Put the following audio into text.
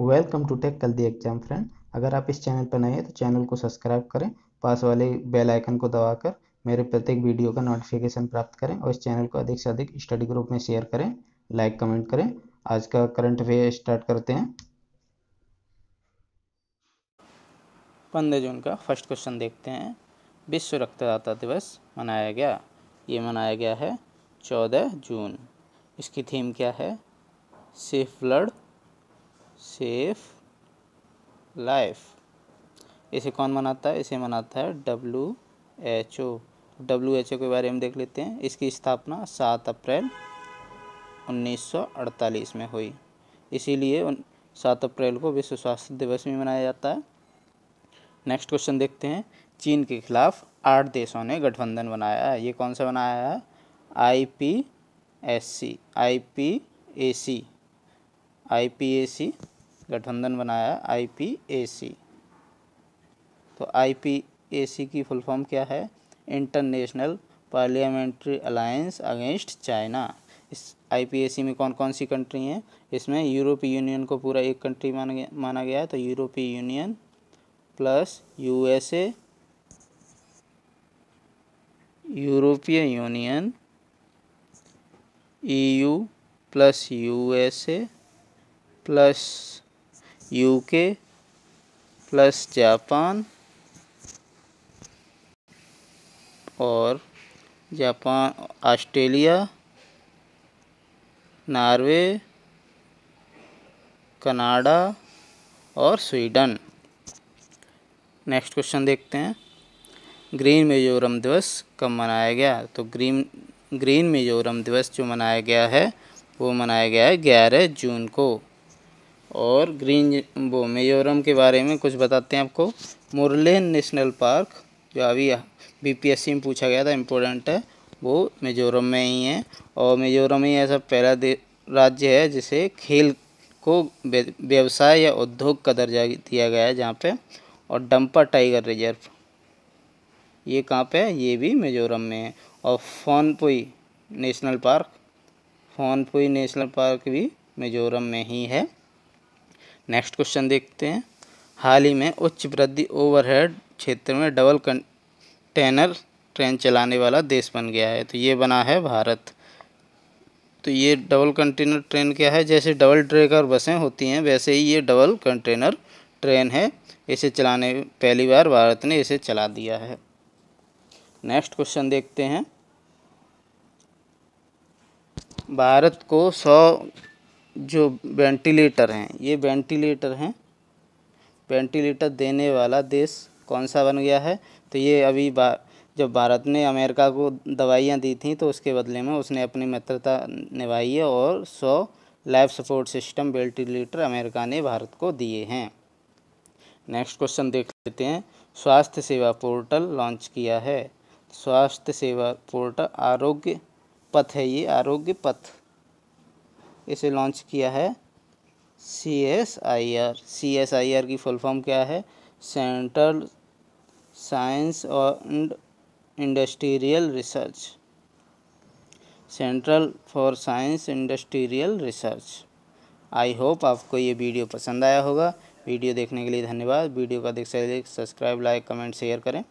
welcome to take कल the exam friend अगर आप इस चैनल पर नए हैं तो चैनल को सब्सक्राइब करें पास वाले बेल आइकन को दबाकर मेरे प्रत्येक वीडियो का नोटिफिकेशन प्राप्त करें और इस चैनल को अधिक से अधिक स्टडी ग्रुप में शेयर करें लाइक कमेंट करें आज का करंट अफेयर स्टार्ट करते हैं पंद्रह जून का फर्स्ट क्वेश्चन देखते हैं विश्व रक्तदाता दिवस मनाया गया ये मनाया गया है चौदह जून इसकी थीम क्या है सेफ ब्लड सेफ लाइफ इसे कौन मनाता है इसे मनाता है W H O W H O के बारे में देख लेते हैं इसकी स्थापना सात अप्रैल 1948 में हुई इसीलिए सात अप्रैल को विश्व स्वास्थ्य दिवस भी मनाया जाता है नेक्स्ट क्वेश्चन देखते हैं चीन के खिलाफ आठ देशों ने गठबंधन बनाया है ये कौन सा बनाया है I P S C I P A C I P A C गठबंधन बनाया आई पी ए सी तो आई पी ए सी की फुल फॉर्म क्या है international parliamentary alliance against China इस आई पी ए सी में कौन कौन सी कंट्री हैं इसमें यूरोपीय यूनियन को पूरा एक कंट्री माना गया माना गया है तो यूरोपीय यूनियन प्लस यूएसए यूरोपीय union E U plus U S A plus U K plus Japan और जापान ऑस्ट्रेलिया नार्वे कनाडा और स्वीडन नेक्स्ट क्वेश्चन देखते हैं ग्रीन मिजोरम दिवस कब मनाया गया तो ग्रीन ग्रीन मिजोरम दिवस जो मनाया गया है वो मनाया गया है ग्यारह जून को और ग्रीन वो मिजोरम के बारे में कुछ बताते हैं आपको मुरलेन नेशनल पार्क जो अभी बीपीएससी में पूछा गया था इम्पोर्टेंट है वो मिजोरम में ही है और मिजोरम ही ऐसा पहला राज्य है जिसे खेल को व्यवसाय या उद्योग का दर्जा दिया गया है जहाँ पे और डंपर टाइगर रिजर्व ये कहाँ पे है ये भी मिजोरम में है और Phawngpui national park Phawngpui national park भी मिजोरम में ही है नेक्स्ट क्वेश्चन देखते हैं हाल ही में उच्च वृद्धि ओवरहेड क्षेत्र में डबल कंटेनर ट्रेन चलाने वाला देश बन गया है तो ये बना है भारत तो ये डबल कंटेनर ट्रेन क्या है जैसे डबल ट्रेकर बसें होती हैं वैसे ही ये डबल कंटेनर ट्रेन है इसे चलाने पहली बार भारत ने इसे चला दिया है नेक्स्ट क्वेश्चन देखते हैं भारत को सौ जो वेंटिलेटर हैं ये वेंटिलेटर हैं वेंटिलेटर देने वाला देश कौन सा बन गया है तो ये अभी बा, जब भारत ने अमेरिका को दवाइयाँ दी थी तो उसके बदले में उसने अपनी मित्रता निभाई है और सौ life support system ventilator America ने भारत को दिए हैं नेक्स्ट क्वेश्चन देख लेते हैं स्वास्थ्य सेवा पोर्टल लॉन्च किया है स्वास्थ्य सेवा पोर्टल आरोग्य पथ है ये आरोग्य पथ इसे लॉन्च किया है C S I R C S I R की फुल फॉर्म क्या है सेंट्रल साइंस और industrial research central for science industrial research I hope आपको ये वीडियो पसंद आया होगा वीडियो देखने के लिए धन्यवाद वीडियो का देख सब्सक्राइब लाइक कमेंट शेयर करें